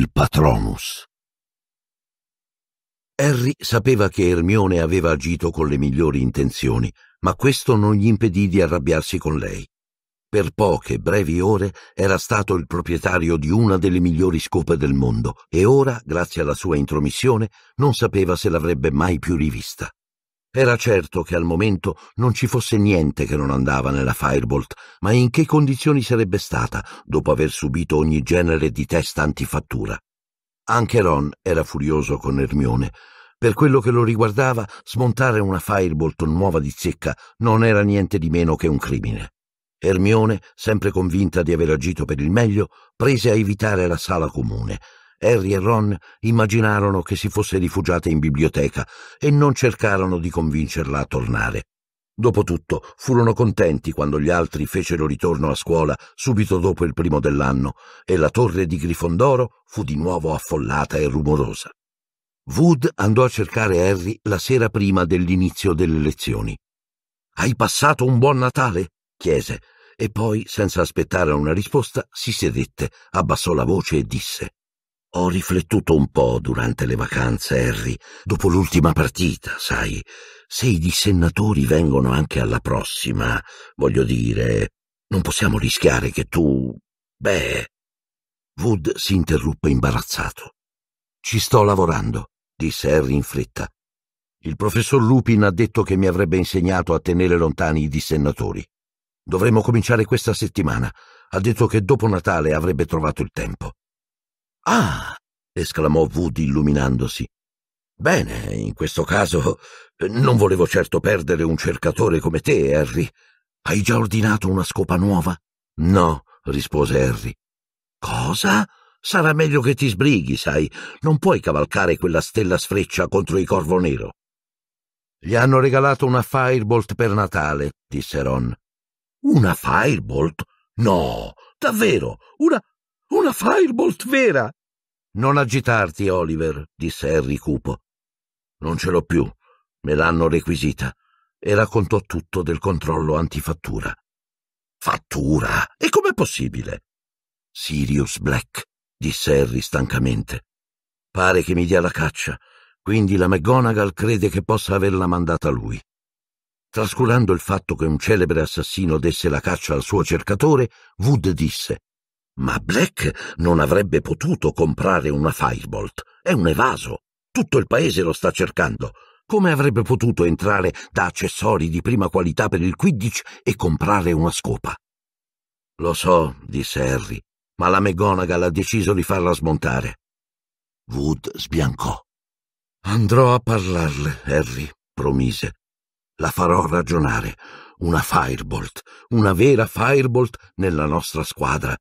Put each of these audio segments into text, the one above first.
il Patronus. Harry sapeva che Ermione aveva agito con le migliori intenzioni, ma questo non gli impedì di arrabbiarsi con lei. Per poche brevi ore era stato il proprietario di una delle migliori scope del mondo e ora, grazie alla sua intromissione, non sapeva se l'avrebbe mai più rivista. Era certo che al momento non ci fosse niente che non andava nella Firebolt, ma in che condizioni sarebbe stata dopo aver subito ogni genere di test antifattura? Anche Ron era furioso con Ermione. Per quello che lo riguardava, smontare una Firebolt nuova di zecca non era niente di meno che un crimine. Ermione, sempre convinta di aver agito per il meglio, prese a evitare la sala comune, Harry e Ron immaginarono che si fosse rifugiata in biblioteca e non cercarono di convincerla a tornare. Dopotutto furono contenti quando gli altri fecero ritorno a scuola subito dopo il primo dell'anno e la torre di Grifondoro fu di nuovo affollata e rumorosa. Wood andò a cercare Harry la sera prima dell'inizio delle lezioni. Hai passato un buon Natale? chiese e poi, senza aspettare una risposta, si sedette, abbassò la voce e disse ho riflettuto un po' durante le vacanze, Harry, dopo l'ultima partita, sai. Se i dissennatori vengono anche alla prossima, voglio dire, non possiamo rischiare che tu... Beh... Wood si interruppe imbarazzato. Ci sto lavorando, disse Harry in fretta. Il professor Lupin ha detto che mi avrebbe insegnato a tenere lontani i dissennatori. Dovremmo cominciare questa settimana. Ha detto che dopo Natale avrebbe trovato il tempo. Ah! esclamò Woody illuminandosi. Bene, in questo caso non volevo certo perdere un cercatore come te, Harry. Hai già ordinato una scopa nuova? No, rispose Harry. Cosa? Sarà meglio che ti sbrighi, sai. Non puoi cavalcare quella stella sfreccia contro il Corvo Nero. Gli hanno regalato una Firebolt per Natale, disse Ron. Una Firebolt? No, davvero, una... Una Firebolt vera! Non agitarti, Oliver, disse Harry cupo. Non ce l'ho più. Me l'hanno requisita. E raccontò tutto del controllo antifattura. Fattura? E com'è possibile? Sirius Black, disse Harry stancamente. Pare che mi dia la caccia, quindi la McGonagall crede che possa averla mandata lui. Trascurando il fatto che un celebre assassino desse la caccia al suo cercatore, Wood disse ma Black non avrebbe potuto comprare una Firebolt. È un evaso. Tutto il paese lo sta cercando. Come avrebbe potuto entrare da accessori di prima qualità per il Quidditch e comprare una scopa? Lo so, disse Harry, ma la McGonagall ha deciso di farla smontare. Wood sbiancò. Andrò a parlarle, Harry, promise. La farò ragionare. Una Firebolt, una vera Firebolt nella nostra squadra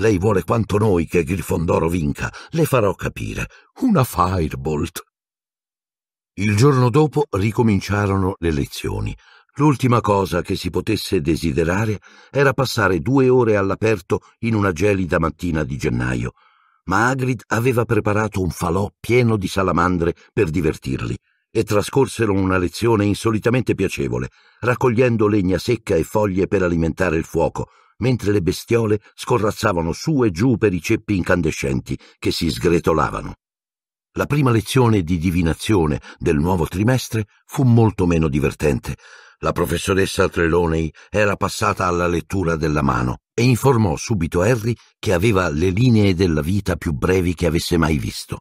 lei vuole quanto noi che Grifondoro vinca. Le farò capire. Una firebolt. Il giorno dopo ricominciarono le lezioni. L'ultima cosa che si potesse desiderare era passare due ore all'aperto in una gelida mattina di gennaio, ma Agrid aveva preparato un falò pieno di salamandre per divertirli e trascorsero una lezione insolitamente piacevole, raccogliendo legna secca e foglie per alimentare il fuoco, mentre le bestiole scorrazzavano su e giù per i ceppi incandescenti che si sgretolavano. La prima lezione di divinazione del nuovo trimestre fu molto meno divertente. La professoressa Treloney era passata alla lettura della mano e informò subito Harry che aveva le linee della vita più brevi che avesse mai visto.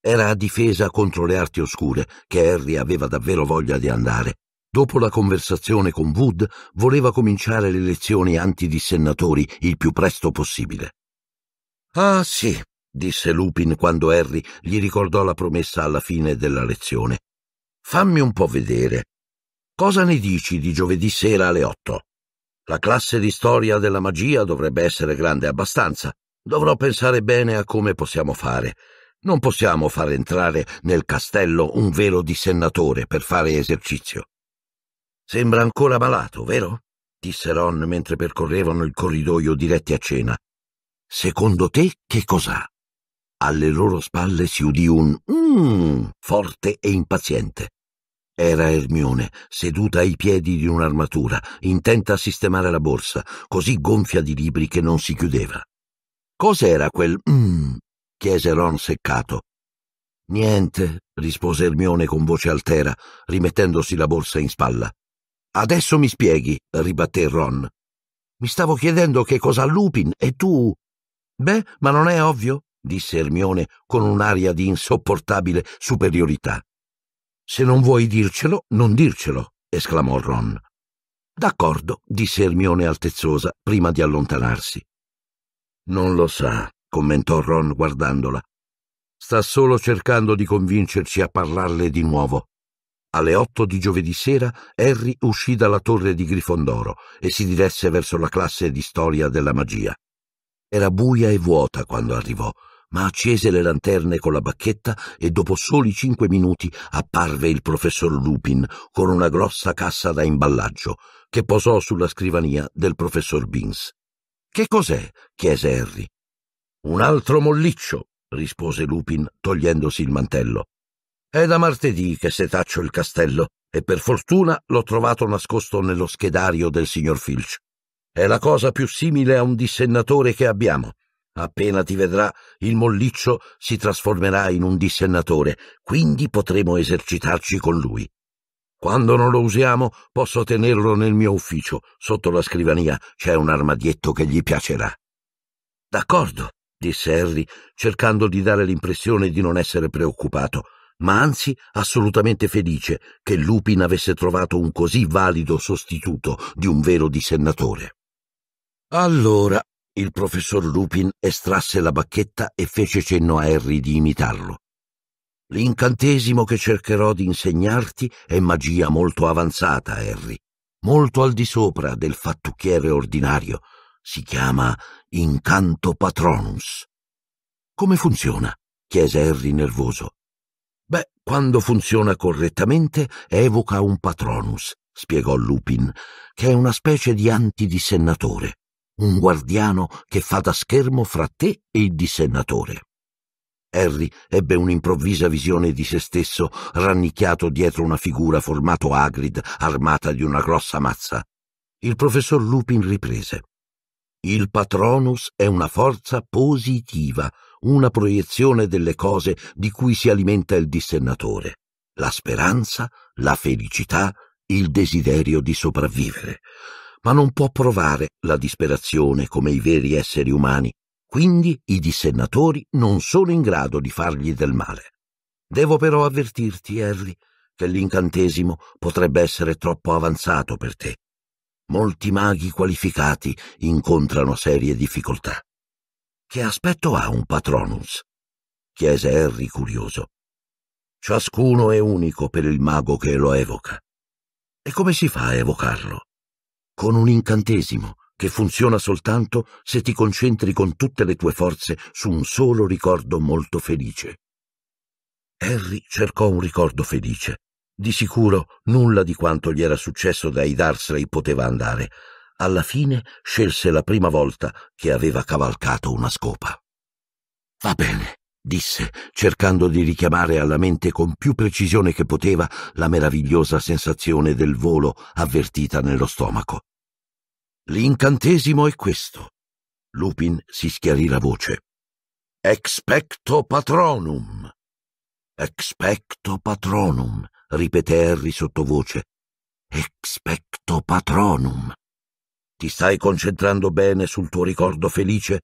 Era a difesa contro le arti oscure che Harry aveva davvero voglia di andare Dopo la conversazione con Wood, voleva cominciare le lezioni antidissennatori il più presto possibile. Ah sì, disse Lupin quando Harry gli ricordò la promessa alla fine della lezione. Fammi un po' vedere. Cosa ne dici di giovedì sera alle otto? La classe di storia della magia dovrebbe essere grande abbastanza. Dovrò pensare bene a come possiamo fare. Non possiamo far entrare nel castello un vero dissennatore per fare esercizio. Sembra ancora malato, vero? disse Ron mentre percorrevano il corridoio diretti a cena. Secondo te che cos'ha? Alle loro spalle si udì un mmm forte e impaziente. Era Ermione, seduta ai piedi di un'armatura, intenta a sistemare la borsa, così gonfia di libri che non si chiudeva. Cos'era quel mmm? chiese Ron seccato. Niente, rispose Ermione con voce altera, rimettendosi la borsa in spalla. Adesso mi spieghi, ribatté Ron. Mi stavo chiedendo che cosa Lupin e tu. Beh, ma non è ovvio, disse Ermione con un'aria di insopportabile superiorità. Se non vuoi dircelo, non dircelo, esclamò Ron. D'accordo, disse Ermione altezzosa, prima di allontanarsi. Non lo sa, commentò Ron guardandola. Sta solo cercando di convincerci a parlarle di nuovo. Alle otto di giovedì sera Harry uscì dalla torre di Grifondoro e si diresse verso la classe di storia della magia. Era buia e vuota quando arrivò, ma accese le lanterne con la bacchetta e dopo soli cinque minuti apparve il professor Lupin con una grossa cassa da imballaggio che posò sulla scrivania del professor Beans. Che cos'è? chiese Harry. Un altro molliccio, rispose Lupin togliendosi il mantello. È da martedì che setaccio il castello e per fortuna l'ho trovato nascosto nello schedario del signor Filch. È la cosa più simile a un dissennatore che abbiamo. Appena ti vedrà, il molliccio si trasformerà in un dissennatore, quindi potremo esercitarci con lui. Quando non lo usiamo, posso tenerlo nel mio ufficio. Sotto la scrivania c'è un armadietto che gli piacerà. D'accordo, disse Harry, cercando di dare l'impressione di non essere preoccupato ma anzi assolutamente felice che Lupin avesse trovato un così valido sostituto di un vero dissennatore. Allora, il professor Lupin estrasse la bacchetta e fece cenno a Harry di imitarlo. L'incantesimo che cercherò di insegnarti è magia molto avanzata, Harry, molto al di sopra del fattucchiere ordinario. Si chiama Incanto Patronus. Come funziona? chiese Harry nervoso. Beh, quando funziona correttamente evoca un patronus, spiegò Lupin, che è una specie di antidissennatore, un guardiano che fa da schermo fra te e il dissennatore. Harry ebbe un'improvvisa visione di se stesso rannicchiato dietro una figura formato Agrid, armata di una grossa mazza. Il professor Lupin riprese. Il patronus è una forza positiva una proiezione delle cose di cui si alimenta il dissennatore, la speranza, la felicità, il desiderio di sopravvivere, ma non può provare la disperazione come i veri esseri umani, quindi i dissennatori non sono in grado di fargli del male. Devo però avvertirti, Harry, che l'incantesimo potrebbe essere troppo avanzato per te. Molti maghi qualificati incontrano serie difficoltà. Che aspetto ha un patronus? chiese Harry curioso. Ciascuno è unico per il mago che lo evoca. E come si fa a evocarlo? Con un incantesimo che funziona soltanto se ti concentri con tutte le tue forze su un solo ricordo molto felice. Harry cercò un ricordo felice. Di sicuro nulla di quanto gli era successo dai Darsley poteva andare, alla fine scelse la prima volta che aveva cavalcato una scopa. Va bene, disse, cercando di richiamare alla mente con più precisione che poteva la meravigliosa sensazione del volo avvertita nello stomaco. L'incantesimo è questo. Lupin si schiarì la voce. Expecto patronum. Expecto patronum, ripeté Harry sottovoce. Expecto patronum. Ti stai concentrando bene sul tuo ricordo felice?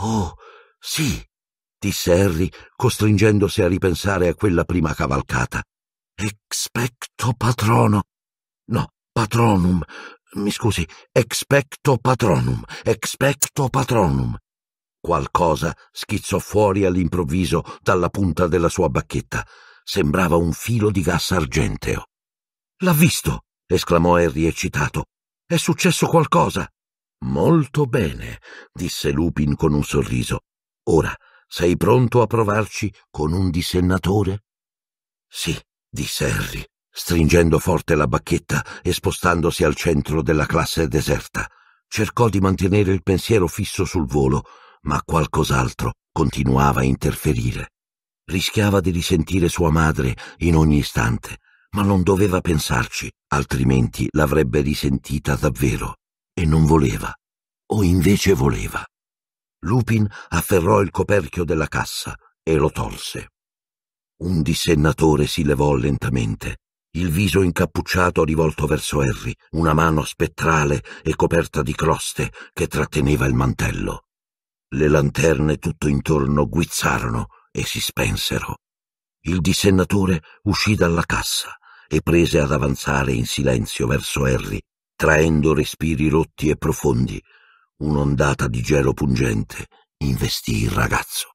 Oh, sì, disse Harry, costringendosi a ripensare a quella prima cavalcata. Expecto patrono. No, patronum. Mi scusi, expecto patronum, expecto patronum. Qualcosa schizzò fuori all'improvviso dalla punta della sua bacchetta. Sembrava un filo di gas argenteo. L'ha visto! esclamò Harry eccitato. È successo qualcosa. Molto bene, disse Lupin con un sorriso. Ora sei pronto a provarci con un dissennatore? Sì, disse Harry, stringendo forte la bacchetta e spostandosi al centro della classe deserta. Cercò di mantenere il pensiero fisso sul volo, ma qualcos'altro continuava a interferire. Rischiava di risentire sua madre in ogni istante ma non doveva pensarci, altrimenti l'avrebbe risentita davvero, e non voleva, o invece voleva. Lupin afferrò il coperchio della cassa e lo tolse. Un dissennatore si levò lentamente, il viso incappucciato rivolto verso Harry, una mano spettrale e coperta di croste che tratteneva il mantello. Le lanterne tutto intorno guizzarono e si spensero. Il dissennatore uscì dalla cassa e prese ad avanzare in silenzio verso Harry, traendo respiri rotti e profondi. Un'ondata di gelo pungente investì il ragazzo.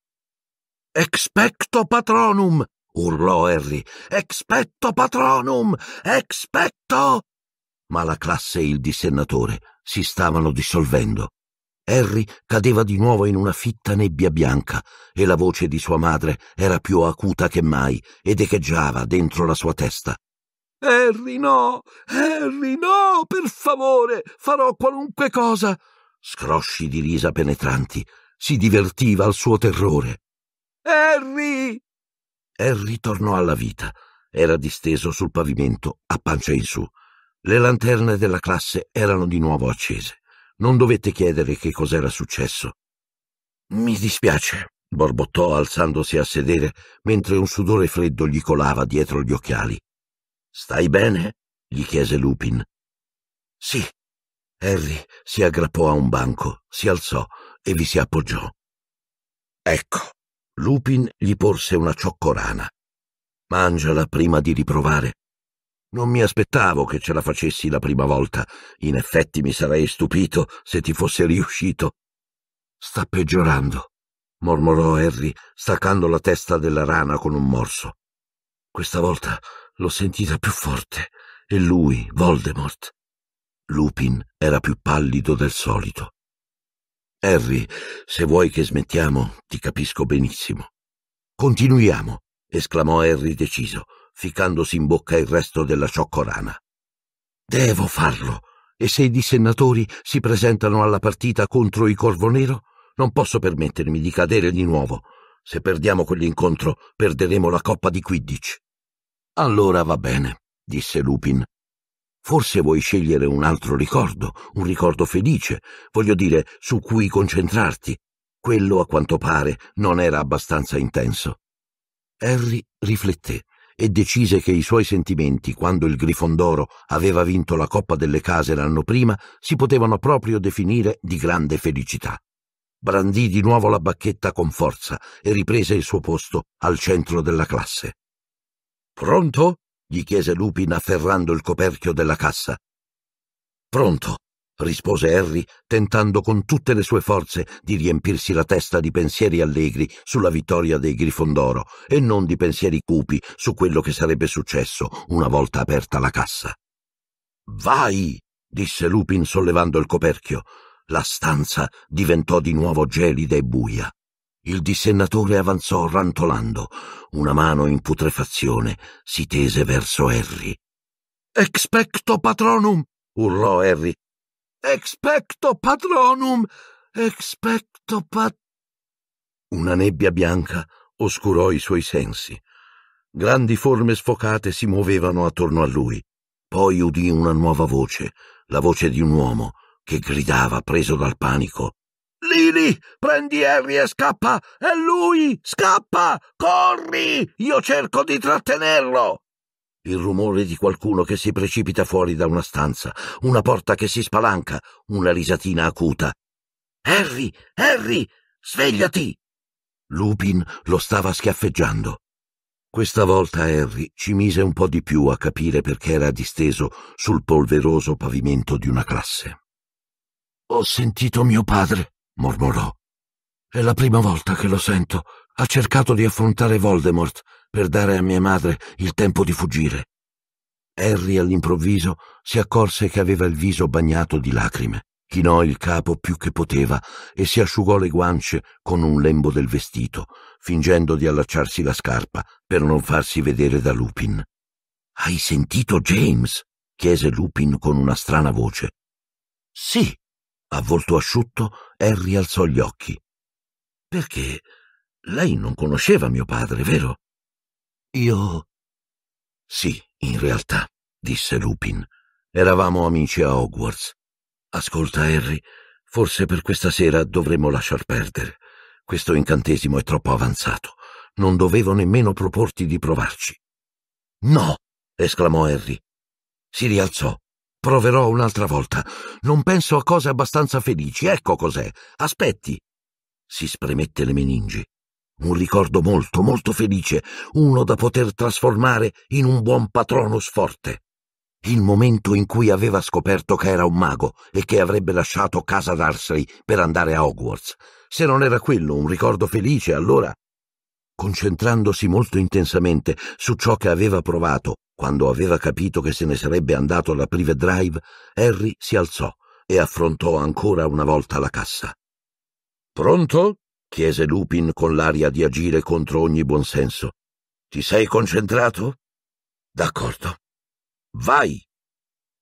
Expecto patronum! urlò Harry. Expecto patronum! Expecto! Ma la classe e il dissennatore si stavano dissolvendo Harry cadeva di nuovo in una fitta nebbia bianca e la voce di sua madre era più acuta che mai ed echeggiava dentro la sua testa. Harry no! Harry no! Per favore! Farò qualunque cosa! Scrosci di risa penetranti. Si divertiva al suo terrore. Harry! Harry tornò alla vita. Era disteso sul pavimento, a pancia in su. Le lanterne della classe erano di nuovo accese. Non dovette chiedere che cos'era successo. Mi dispiace, borbottò alzandosi a sedere mentre un sudore freddo gli colava dietro gli occhiali. Stai bene? gli chiese Lupin. Sì. Harry si aggrappò a un banco, si alzò e vi si appoggiò. Ecco. Lupin gli porse una cioccorana. Mangiala prima di riprovare. Non mi aspettavo che ce la facessi la prima volta. In effetti mi sarei stupito se ti fosse riuscito. Sta peggiorando, mormorò Harry, staccando la testa della rana con un morso. Questa volta l'ho sentita più forte, e lui, Voldemort. Lupin era più pallido del solito. Harry, se vuoi che smettiamo, ti capisco benissimo. Continuiamo, esclamò Harry deciso ficcandosi in bocca il resto della cioccolana. Devo farlo. E se i dissennatori si presentano alla partita contro i Corvo Nero, non posso permettermi di cadere di nuovo. Se perdiamo quell'incontro, perderemo la coppa di Quidditch. Allora va bene, disse Lupin. Forse vuoi scegliere un altro ricordo, un ricordo felice, voglio dire, su cui concentrarti. Quello, a quanto pare, non era abbastanza intenso. Harry rifletté e decise che i suoi sentimenti, quando il Grifondoro aveva vinto la Coppa delle Case l'anno prima, si potevano proprio definire di grande felicità. Brandì di nuovo la bacchetta con forza e riprese il suo posto al centro della classe. Pronto? gli chiese Lupin afferrando il coperchio della cassa. Pronto, rispose Harry, tentando con tutte le sue forze di riempirsi la testa di pensieri allegri sulla vittoria dei Grifondoro e non di pensieri cupi su quello che sarebbe successo una volta aperta la cassa. Vai! disse Lupin sollevando il coperchio. La stanza diventò di nuovo gelida e buia. Il dissennatore avanzò rantolando. Una mano in putrefazione si tese verso Harry. Expecto patronum! urlò Harry, Expecto patronum! Expecto pat... Una nebbia bianca oscurò i suoi sensi. Grandi forme sfocate si muovevano attorno a lui. Poi udì una nuova voce, la voce di un uomo che gridava preso dal panico. Lili, prendi Harry e scappa! È lui! Scappa! Corri! Io cerco di trattenerlo! il rumore di qualcuno che si precipita fuori da una stanza, una porta che si spalanca, una risatina acuta. Harry, Harry, svegliati! Lupin lo stava schiaffeggiando. Questa volta Harry ci mise un po' di più a capire perché era disteso sul polveroso pavimento di una classe. Ho sentito mio padre, mormorò. È la prima volta che lo sento. Ha cercato di affrontare Voldemort per dare a mia madre il tempo di fuggire. Harry all'improvviso si accorse che aveva il viso bagnato di lacrime, chinò il capo più che poteva e si asciugò le guance con un lembo del vestito, fingendo di allacciarsi la scarpa per non farsi vedere da Lupin. Hai sentito James? chiese Lupin con una strana voce. Sì. A volto asciutto, Harry alzò gli occhi. Perché lei non conosceva mio padre, vero? Io... Sì, in realtà, disse Lupin. Eravamo amici a Hogwarts. Ascolta, Harry, forse per questa sera dovremmo lasciar perdere. Questo incantesimo è troppo avanzato. Non dovevo nemmeno proporti di provarci. No! esclamò Harry. Si rialzò. Proverò un'altra volta. Non penso a cose abbastanza felici. Ecco cos'è. Aspetti. Si spremette le meningi. Un ricordo molto, molto felice, uno da poter trasformare in un buon patronus forte. Il momento in cui aveva scoperto che era un mago e che avrebbe lasciato casa d'Arsley per andare a Hogwarts. Se non era quello un ricordo felice, allora concentrandosi molto intensamente su ciò che aveva provato quando aveva capito che se ne sarebbe andato alla Prive Drive, Harry si alzò e affrontò ancora una volta la cassa. Pronto? chiese Lupin con l'aria di agire contro ogni buon senso. Ti sei concentrato? D'accordo. Vai!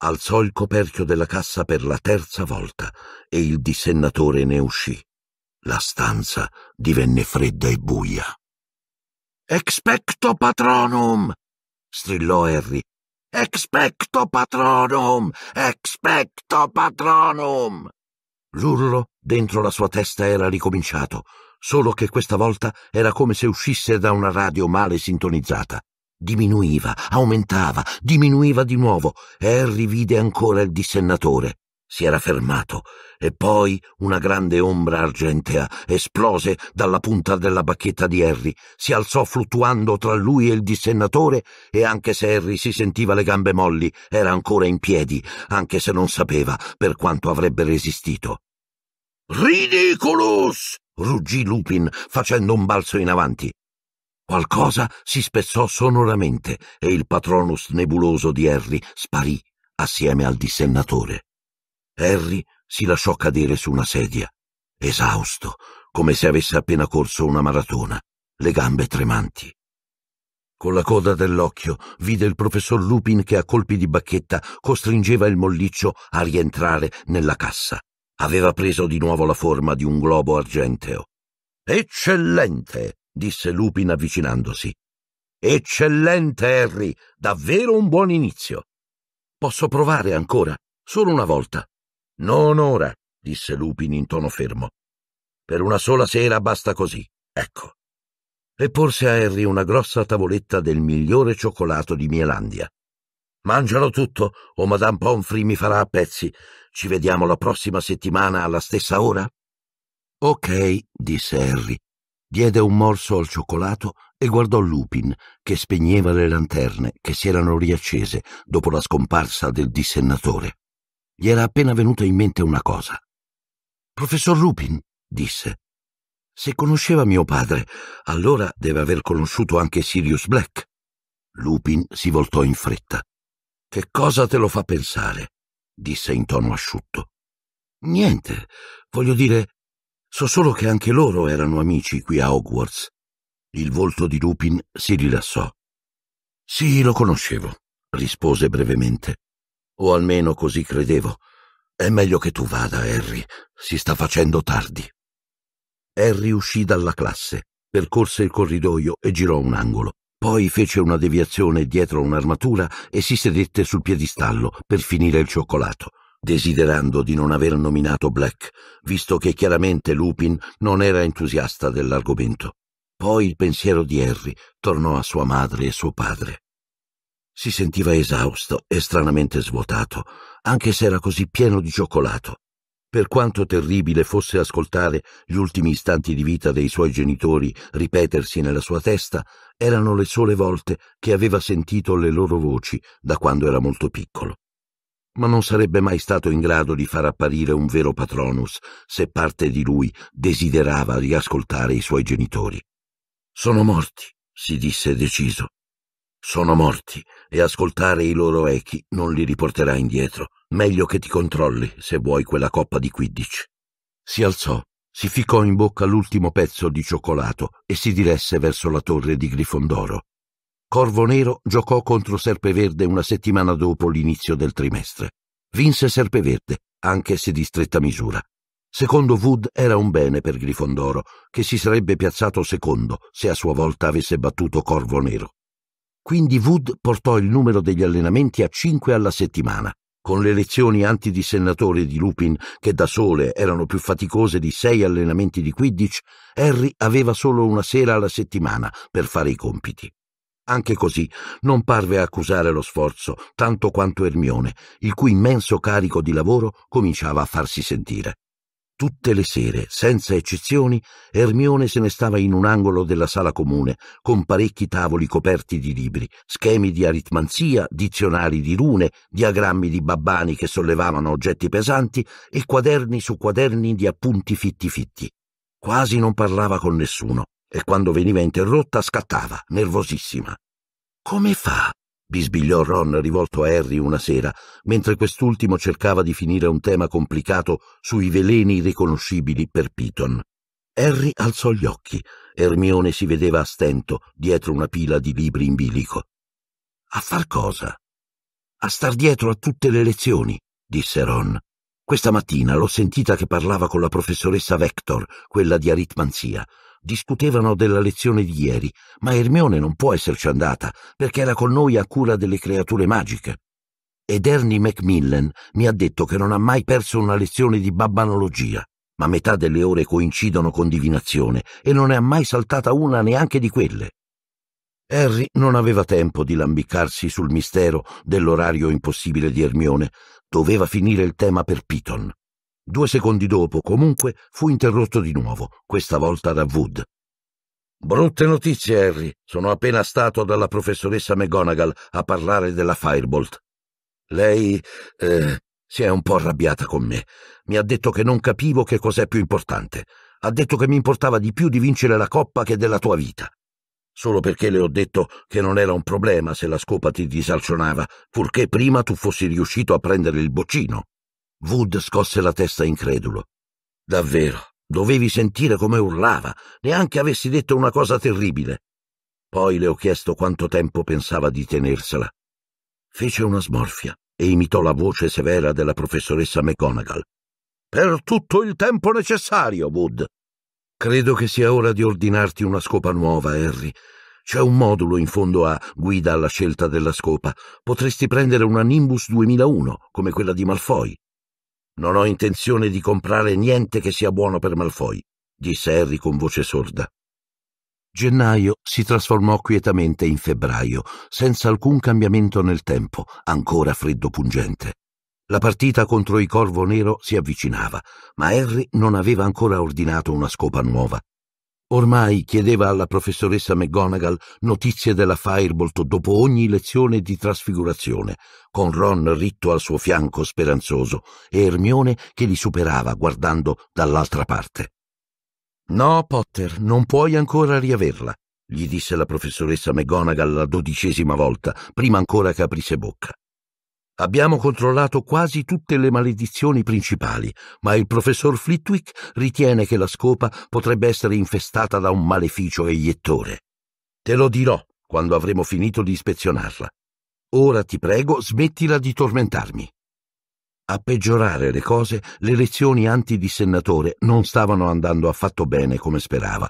Alzò il coperchio della cassa per la terza volta e il dissennatore ne uscì. La stanza divenne fredda e buia. Expecto patronum! strillò Harry. Expecto patronum! Expecto patronum! L'urlo dentro la sua testa era ricominciato solo che questa volta era come se uscisse da una radio male sintonizzata. Diminuiva, aumentava, diminuiva di nuovo. Harry vide ancora il dissennatore. Si era fermato e poi una grande ombra argentea esplose dalla punta della bacchetta di Harry, si alzò fluttuando tra lui e il dissennatore e anche se Harry si sentiva le gambe molli, era ancora in piedi, anche se non sapeva per quanto avrebbe resistito. Ridiculus! ruggì Lupin facendo un balzo in avanti. Qualcosa si spezzò sonoramente e il patronus nebuloso di Harry sparì assieme al dissennatore. Harry si lasciò cadere su una sedia, esausto, come se avesse appena corso una maratona, le gambe tremanti. Con la coda dell'occhio vide il professor Lupin che a colpi di bacchetta costringeva il molliccio a rientrare nella cassa aveva preso di nuovo la forma di un globo argenteo. Eccellente, disse Lupin avvicinandosi. Eccellente, Harry, davvero un buon inizio. Posso provare ancora, solo una volta. Non ora, disse Lupin in tono fermo. Per una sola sera basta così, ecco. E porse a Harry una grossa tavoletta del migliore cioccolato di Mielandia. Mangialo tutto o Madame Pomfrey mi farà a pezzi. Ci vediamo la prossima settimana alla stessa ora? Ok, disse Harry. Diede un morso al cioccolato e guardò Lupin, che spegneva le lanterne che si erano riaccese dopo la scomparsa del dissennatore. Gli era appena venuta in mente una cosa. Professor Lupin, disse, se conosceva mio padre, allora deve aver conosciuto anche Sirius Black. Lupin si voltò in fretta. Che cosa te lo fa pensare? disse in tono asciutto. Niente, voglio dire, so solo che anche loro erano amici qui a Hogwarts. Il volto di Lupin si rilassò. Sì, lo conoscevo, rispose brevemente. O almeno così credevo. È meglio che tu vada, Harry. Si sta facendo tardi. Harry uscì dalla classe, percorse il corridoio e girò un angolo. Poi fece una deviazione dietro un'armatura e si sedette sul piedistallo per finire il cioccolato, desiderando di non aver nominato Black, visto che chiaramente Lupin non era entusiasta dell'argomento. Poi il pensiero di Harry tornò a sua madre e suo padre. Si sentiva esausto e stranamente svuotato, anche se era così pieno di cioccolato. Per quanto terribile fosse ascoltare gli ultimi istanti di vita dei suoi genitori ripetersi nella sua testa, erano le sole volte che aveva sentito le loro voci da quando era molto piccolo. Ma non sarebbe mai stato in grado di far apparire un vero patronus se parte di lui desiderava riascoltare i suoi genitori. Sono morti, si disse deciso. Sono morti e ascoltare i loro echi non li riporterà indietro. Meglio che ti controlli se vuoi quella coppa di Quidditch. Si alzò, si ficcò in bocca l'ultimo pezzo di cioccolato e si diresse verso la torre di Grifondoro. Corvo Nero giocò contro Serpeverde una settimana dopo l'inizio del trimestre. Vinse Serpeverde, anche se di stretta misura. Secondo Wood era un bene per Grifondoro, che si sarebbe piazzato secondo se a sua volta avesse battuto Corvo Nero. Quindi Wood portò il numero degli allenamenti a cinque alla settimana, con le lezioni antidissennatori di Lupin, che da sole erano più faticose di sei allenamenti di Quidditch, Harry aveva solo una sera alla settimana per fare i compiti. Anche così non parve accusare lo sforzo tanto quanto Ermione, il cui immenso carico di lavoro cominciava a farsi sentire. Tutte le sere, senza eccezioni, Ermione se ne stava in un angolo della sala comune, con parecchi tavoli coperti di libri, schemi di aritmanzia, dizionari di rune, diagrammi di babbani che sollevavano oggetti pesanti e quaderni su quaderni di appunti fitti fitti. Quasi non parlava con nessuno e quando veniva interrotta scattava, nervosissima. Come fa? bisbigliò Ron rivolto a Harry una sera, mentre quest'ultimo cercava di finire un tema complicato sui veleni riconoscibili per Piton. Harry alzò gli occhi. Ermione si vedeva a stento dietro una pila di libri in bilico. A far cosa? A star dietro a tutte le lezioni, disse Ron. Questa mattina l'ho sentita che parlava con la professoressa Vector, quella di aritmanzia discutevano della lezione di ieri, ma Ermione non può esserci andata perché era con noi a cura delle creature magiche. Ed Ernie Macmillan mi ha detto che non ha mai perso una lezione di babbanologia, ma metà delle ore coincidono con divinazione e non ne ha mai saltata una neanche di quelle. Harry non aveva tempo di lambicarsi sul mistero dell'orario impossibile di Ermione, doveva finire il tema per Piton. Due secondi dopo, comunque, fu interrotto di nuovo, questa volta da Wood. Brutte notizie, Harry. Sono appena stato dalla professoressa McGonagall a parlare della Firebolt. Lei eh, si è un po' arrabbiata con me. Mi ha detto che non capivo che cos'è più importante. Ha detto che mi importava di più di vincere la coppa che della tua vita. Solo perché le ho detto che non era un problema se la scopa ti disalcionava, purché prima tu fossi riuscito a prendere il boccino. Wood scosse la testa incredulo. Davvero, dovevi sentire come urlava, neanche avessi detto una cosa terribile. Poi le ho chiesto quanto tempo pensava di tenersela. Fece una smorfia e imitò la voce severa della professoressa McGonagall. Per tutto il tempo necessario, Wood. Credo che sia ora di ordinarti una scopa nuova, Harry. C'è un modulo in fondo a Guida alla scelta della scopa. Potresti prendere una Nimbus 2001, come quella di Malfoy. Non ho intenzione di comprare niente che sia buono per Malfoy, disse Harry con voce sorda. Gennaio si trasformò quietamente in febbraio, senza alcun cambiamento nel tempo, ancora freddo pungente. La partita contro i Corvo Nero si avvicinava, ma Harry non aveva ancora ordinato una scopa nuova Ormai chiedeva alla professoressa McGonagall notizie della Firebolt dopo ogni lezione di trasfigurazione, con Ron ritto al suo fianco speranzoso e Ermione che li superava guardando dall'altra parte. No, Potter, non puoi ancora riaverla, gli disse la professoressa McGonagall la dodicesima volta, prima ancora che aprisse bocca. Abbiamo controllato quasi tutte le maledizioni principali, ma il professor Flitwick ritiene che la scopa potrebbe essere infestata da un maleficio eiettore. Te lo dirò quando avremo finito di ispezionarla. Ora ti prego, smettila di tormentarmi. A peggiorare le cose, le lezioni antidissennatore non stavano andando affatto bene come sperava.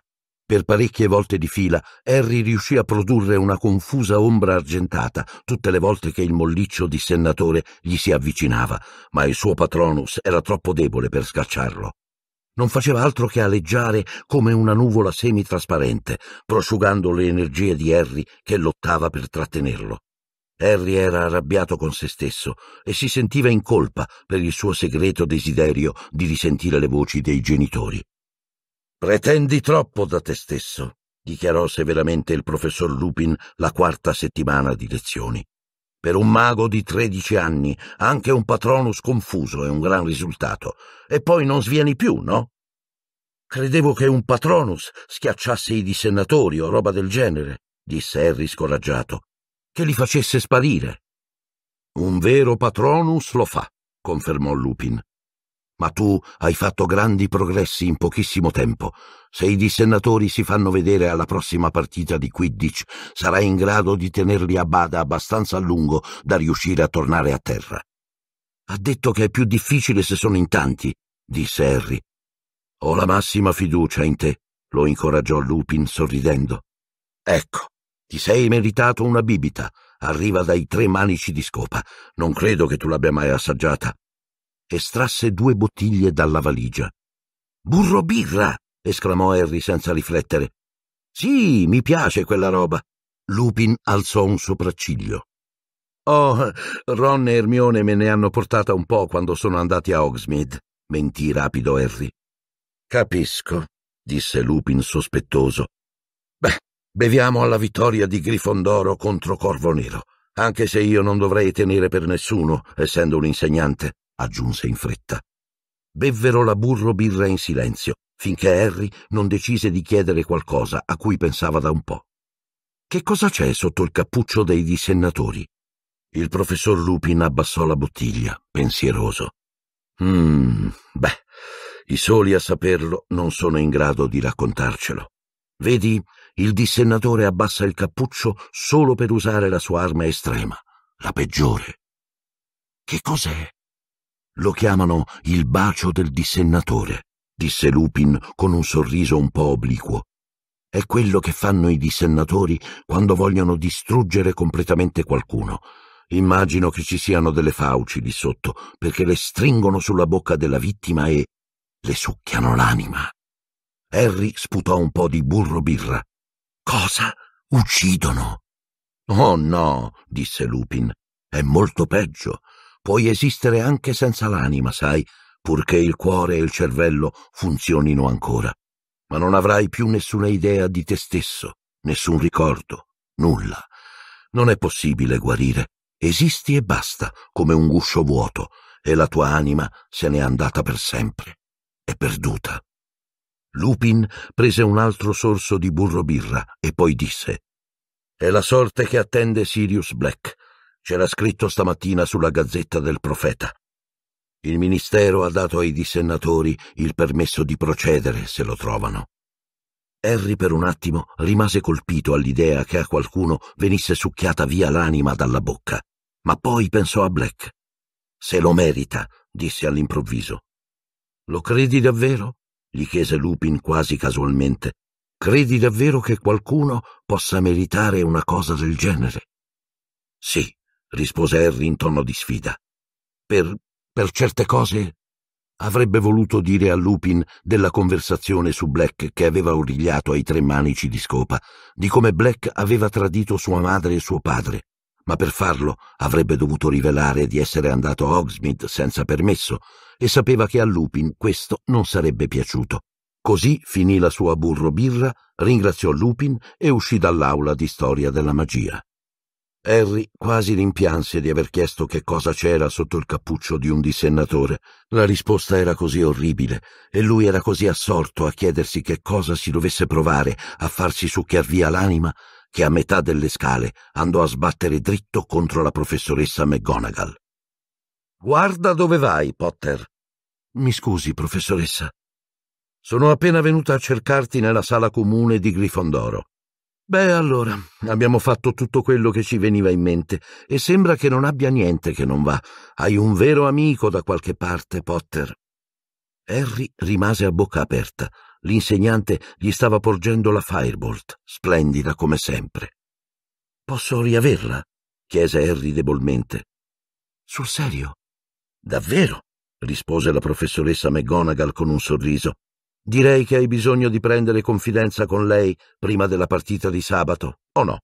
Per parecchie volte di fila Harry riuscì a produrre una confusa ombra argentata tutte le volte che il molliccio dissennatore gli si avvicinava, ma il suo patronus era troppo debole per scacciarlo. Non faceva altro che aleggiare come una nuvola semitrasparente, prosciugando le energie di Harry che lottava per trattenerlo. Harry era arrabbiato con se stesso e si sentiva in colpa per il suo segreto desiderio di risentire le voci dei genitori. Pretendi troppo da te stesso, dichiarò severamente il professor Lupin la quarta settimana di lezioni. Per un mago di tredici anni, anche un patronus confuso è un gran risultato. E poi non svieni più, no? Credevo che un patronus schiacciasse i dissennatori o roba del genere, disse Harry scoraggiato, che li facesse sparire. Un vero patronus lo fa, confermò Lupin ma tu hai fatto grandi progressi in pochissimo tempo. Se i dissennatori si fanno vedere alla prossima partita di Quidditch, sarai in grado di tenerli a bada abbastanza a lungo da riuscire a tornare a terra. Ha detto che è più difficile se sono in tanti, disse Harry. Ho la massima fiducia in te, lo incoraggiò Lupin sorridendo. Ecco, ti sei meritato una bibita, arriva dai tre manici di scopa. Non credo che tu l'abbia mai assaggiata estrasse due bottiglie dalla valigia. Burro birra! esclamò Harry senza riflettere. Sì, mi piace quella roba. Lupin alzò un sopracciglio. Oh, Ron e Ermione me ne hanno portata un po' quando sono andati a Hogsmeade, mentì rapido Harry. Capisco, disse Lupin sospettoso. Beh, beviamo alla vittoria di Grifondoro contro Corvo Nero, anche se io non dovrei tenere per nessuno, essendo un insegnante aggiunse in fretta. Bevvero la burro birra in silenzio, finché Harry non decise di chiedere qualcosa a cui pensava da un po'. Che cosa c'è sotto il cappuccio dei dissennatori? Il professor Lupin abbassò la bottiglia, pensieroso. Mmm, beh, i soli a saperlo non sono in grado di raccontarcelo. Vedi, il dissennatore abbassa il cappuccio solo per usare la sua arma estrema, la peggiore. Che cos'è? Lo chiamano il bacio del dissennatore, disse Lupin con un sorriso un po' obliquo. È quello che fanno i dissennatori quando vogliono distruggere completamente qualcuno. Immagino che ci siano delle fauci lì sotto, perché le stringono sulla bocca della vittima e le succhiano l'anima. Harry sputò un po' di burro birra. Cosa? Uccidono? Oh no, disse Lupin. È molto peggio. Puoi esistere anche senza l'anima, sai, purché il cuore e il cervello funzionino ancora. Ma non avrai più nessuna idea di te stesso, nessun ricordo, nulla. Non è possibile guarire. Esisti e basta, come un guscio vuoto, e la tua anima se n'è andata per sempre. È perduta. Lupin prese un altro sorso di burro birra e poi disse È la sorte che attende Sirius Black c'era scritto stamattina sulla gazzetta del profeta. Il ministero ha dato ai dissennatori il permesso di procedere se lo trovano. Harry per un attimo rimase colpito all'idea che a qualcuno venisse succhiata via l'anima dalla bocca, ma poi pensò a Black. Se lo merita, disse all'improvviso. Lo credi davvero? gli chiese Lupin quasi casualmente. Credi davvero che qualcuno possa meritare una cosa del genere? Sì, rispose Harry in tono di sfida. Per, per certe cose avrebbe voluto dire a Lupin della conversazione su Black che aveva origliato ai tre manici di scopa, di come Black aveva tradito sua madre e suo padre, ma per farlo avrebbe dovuto rivelare di essere andato a Hogsmeade senza permesso e sapeva che a Lupin questo non sarebbe piaciuto. Così finì la sua burro birra, ringraziò Lupin e uscì dall'aula di storia della magia. Harry quasi rimpianse di aver chiesto che cosa c'era sotto il cappuccio di un dissennatore. La risposta era così orribile e lui era così assorto a chiedersi che cosa si dovesse provare a farsi succhiar via l'anima che a metà delle scale andò a sbattere dritto contro la professoressa McGonagall. Guarda dove vai, Potter. Mi scusi, professoressa. Sono appena venuta a cercarti nella sala comune di Grifondoro. Beh, allora, abbiamo fatto tutto quello che ci veniva in mente e sembra che non abbia niente che non va. Hai un vero amico da qualche parte, Potter. Harry rimase a bocca aperta. L'insegnante gli stava porgendo la Firebolt, splendida come sempre. Posso riaverla? chiese Harry debolmente. Sul serio? Davvero? rispose la professoressa McGonagall con un sorriso. Direi che hai bisogno di prendere confidenza con lei prima della partita di sabato, o no?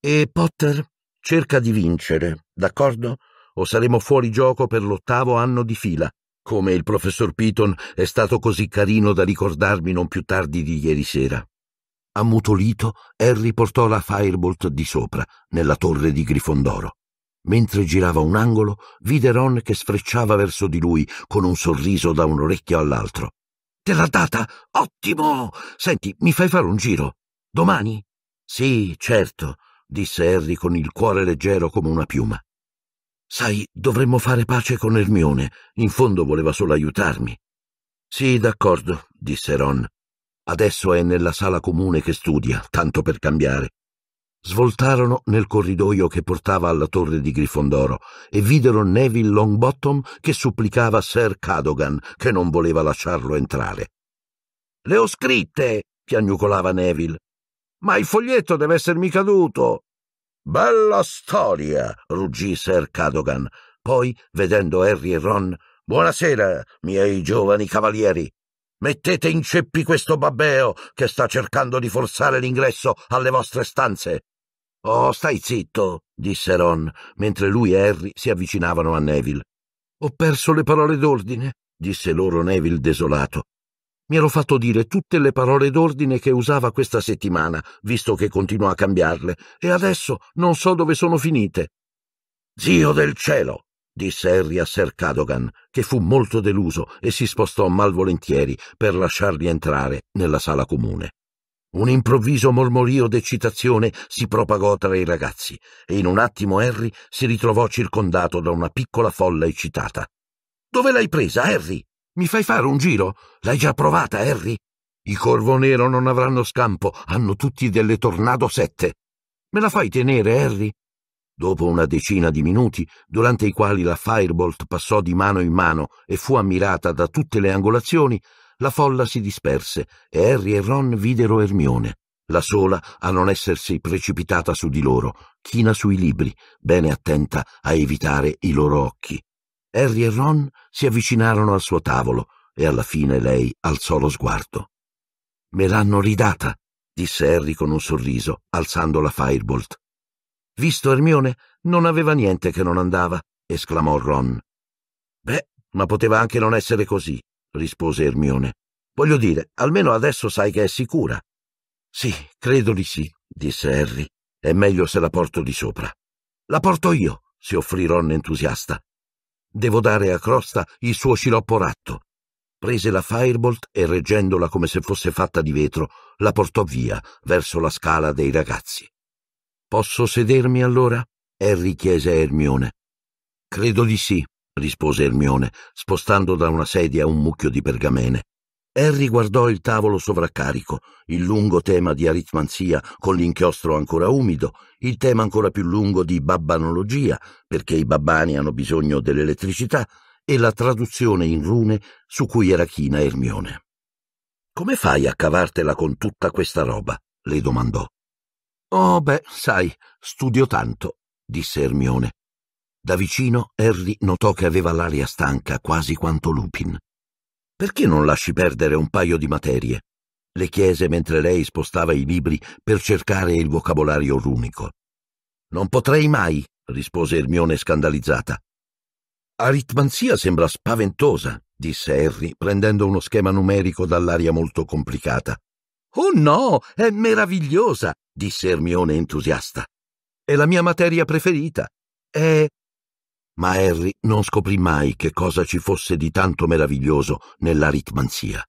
E Potter, cerca di vincere, d'accordo? O saremo fuori gioco per l'ottavo anno di fila, come il professor Piton è stato così carino da ricordarmi non più tardi di ieri sera. Ammutolito, Harry portò la Firebolt di sopra, nella torre di Grifondoro. Mentre girava un angolo, vide Ron che sfrecciava verso di lui con un sorriso da un orecchio all'altro. Te l'ha data? Ottimo! Senti, mi fai fare un giro? Domani? Sì, certo, disse Harry con il cuore leggero come una piuma. Sai, dovremmo fare pace con Ermione. In fondo voleva solo aiutarmi. Sì, d'accordo, disse Ron. Adesso è nella sala comune che studia, tanto per cambiare. Svoltarono nel corridoio che portava alla torre di Grifondoro e videro Neville Longbottom che supplicava Sir Cadogan, che non voleva lasciarlo entrare. Le ho scritte, piagnucolava Neville. Ma il foglietto deve essermi caduto. Bella storia, ruggì Sir Cadogan. Poi, vedendo Harry e Ron, Buonasera, miei giovani cavalieri. Mettete in ceppi questo babbeo che sta cercando di forzare l'ingresso alle vostre stanze. Oh, stai zitto, disse Ron, mentre lui e Harry si avvicinavano a Neville. Ho perso le parole d'ordine, disse loro Neville desolato. Mi ero fatto dire tutte le parole d'ordine che usava questa settimana, visto che continuò a cambiarle, e adesso non so dove sono finite. Zio del cielo! disse Harry a Sir Cadogan, che fu molto deluso e si spostò malvolentieri per lasciarli entrare nella sala comune. Un improvviso mormorio d'eccitazione si propagò tra i ragazzi e in un attimo Harry si ritrovò circondato da una piccola folla eccitata. Dove l'hai presa, Harry? Mi fai fare un giro? L'hai già provata, Harry? I Corvo Nero non avranno scampo, hanno tutti delle Tornado 7. Me la fai tenere, Harry? Dopo una decina di minuti, durante i quali la Firebolt passò di mano in mano e fu ammirata da tutte le angolazioni, la folla si disperse e Harry e Ron videro Ermione, la sola a non essersi precipitata su di loro, china sui libri, bene attenta a evitare i loro occhi. Harry e Ron si avvicinarono al suo tavolo e alla fine lei alzò lo sguardo. Me l'hanno ridata, disse Harry con un sorriso, alzando la Firebolt. Visto Ermione, non aveva niente che non andava, esclamò Ron. Beh, ma poteva anche non essere così, rispose Ermione. Voglio dire, almeno adesso sai che è sicura. Sì, credo di sì, disse Harry. È meglio se la porto di sopra. La porto io, si offrì Ron entusiasta. Devo dare a Crosta il suo sciroppo ratto. Prese la Firebolt e, reggendola come se fosse fatta di vetro, la portò via verso la scala dei ragazzi. Posso sedermi allora? Harry chiese a Ermione. Credo di sì, rispose Ermione, spostando da una sedia un mucchio di pergamene. Harry guardò il tavolo sovraccarico, il lungo tema di aritmanzia con l'inchiostro ancora umido, il tema ancora più lungo di babbanologia, perché i babbani hanno bisogno dell'elettricità, e la traduzione in rune su cui era china Ermione. Come fai a cavartela con tutta questa roba? le domandò. Oh, beh, sai, studio tanto, disse Ermione. Da vicino Harry notò che aveva l'aria stanca quasi quanto Lupin. Perché non lasci perdere un paio di materie? Le chiese mentre lei spostava i libri per cercare il vocabolario runico. Non potrei mai, rispose Ermione scandalizzata. Aritmanzia sembra spaventosa, disse Harry, prendendo uno schema numerico dall'aria molto complicata. Oh no, è meravigliosa, disse Ermione entusiasta. È la mia materia preferita. È ma Harry non scoprì mai che cosa ci fosse di tanto meraviglioso nell'aritmanzia.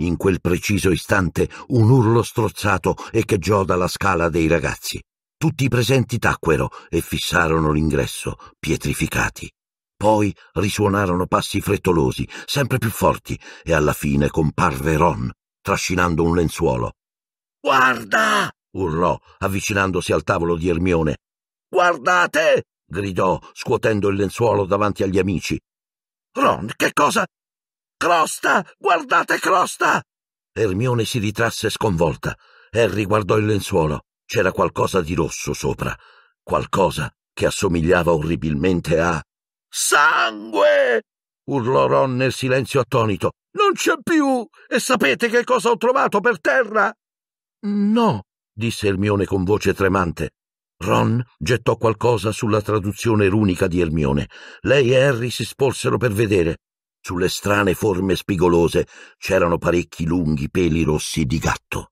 In quel preciso istante un urlo strozzato echeggiò dalla scala dei ragazzi. Tutti i presenti tacquero e fissarono l'ingresso, pietrificati. Poi risuonarono passi frettolosi, sempre più forti, e alla fine comparve Ron, trascinando un lenzuolo. Guarda! urlò, avvicinandosi al tavolo di Ermione. Guardate! gridò, scuotendo il lenzuolo davanti agli amici. Ron, che cosa? Crosta! Guardate Crosta! Ermione si ritrasse sconvolta. Harry guardò il lenzuolo. C'era qualcosa di rosso sopra. Qualcosa che assomigliava orribilmente a. Sangue! urlò Ron nel silenzio attonito. Non c'è più! E sapete che cosa ho trovato per terra? No, disse Ermione con voce tremante. Ron gettò qualcosa sulla traduzione runica di Ermione. Lei e Harry si sporsero per vedere. Sulle strane forme spigolose c'erano parecchi lunghi peli rossi di gatto.